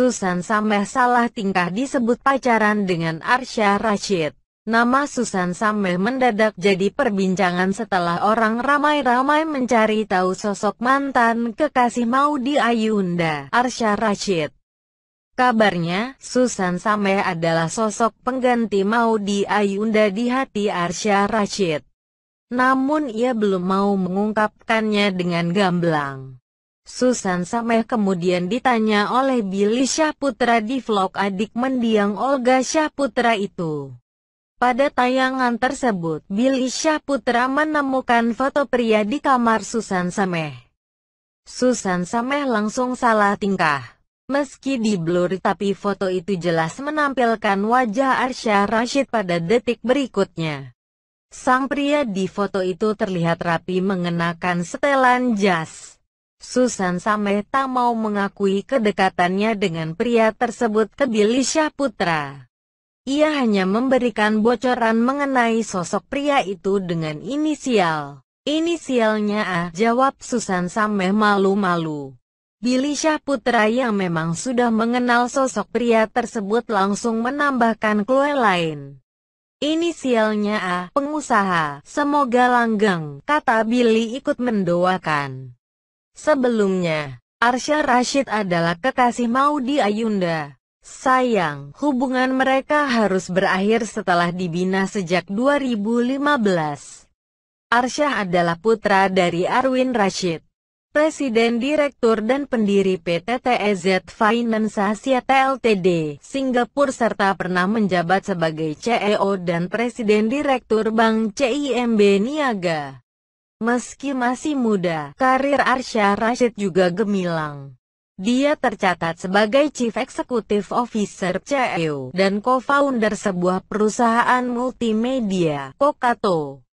Susan Sameh salah tingkah disebut pacaran dengan Arsya Rashid. Nama Susan Sameh mendadak jadi perbincangan setelah orang ramai-ramai mencari tahu sosok mantan kekasih Maudi Ayunda, Arsya Rashid. Kabarnya, Susan Sameh adalah sosok pengganti Maudi Ayunda di hati Arsya Rashid. Namun ia belum mau mengungkapkannya dengan gamblang. Susan Sameh kemudian ditanya oleh Billy Syahputra di vlog adik mendiang Olga Syahputra itu. Pada tayangan tersebut, Billy Syahputra menemukan foto pria di kamar Susan Sameh. Susan Sameh langsung salah tingkah. Meski di blur tapi foto itu jelas menampilkan wajah Arsyah Rashid pada detik berikutnya. Sang pria di foto itu terlihat rapi mengenakan setelan jas. Susan tak mau mengakui kedekatannya dengan pria tersebut ke Billy Putra. Ia hanya memberikan bocoran mengenai sosok pria itu dengan inisial. Inisialnya A, jawab Susan Sameh malu-malu. Billy Syahputra yang memang sudah mengenal sosok pria tersebut langsung menambahkan kue lain. Inisialnya A, pengusaha, semoga langgeng, kata Billy ikut mendoakan. Sebelumnya, Arsya Rashid adalah kekasih Maudi Ayunda. Sayang, hubungan mereka harus berakhir setelah dibina sejak 2015. Arsha adalah putra dari Arwin Rashid, Presiden Direktur dan pendiri PT TEZ Finance Asia TLTD, Singapura serta pernah menjabat sebagai CEO dan Presiden Direktur Bank CIMB Niaga. Meski masih muda, karir Arsyah Rashid juga gemilang. Dia tercatat sebagai Chief Executive Officer CEO dan co-founder sebuah perusahaan multimedia, Kokato.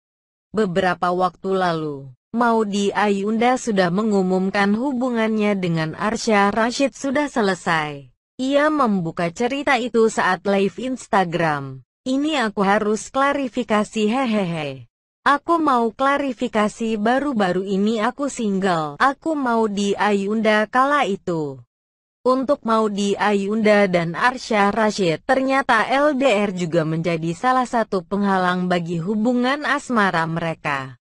Beberapa waktu lalu, Maudi Ayunda sudah mengumumkan hubungannya dengan Arsyah Rashid sudah selesai. Ia membuka cerita itu saat live Instagram. Ini aku harus klarifikasi hehehe. Aku mau klarifikasi baru-baru ini aku single. Aku mau di Ayunda kala itu. Untuk mau di Ayunda dan Arsha Rashid, ternyata LDR juga menjadi salah satu penghalang bagi hubungan asmara mereka.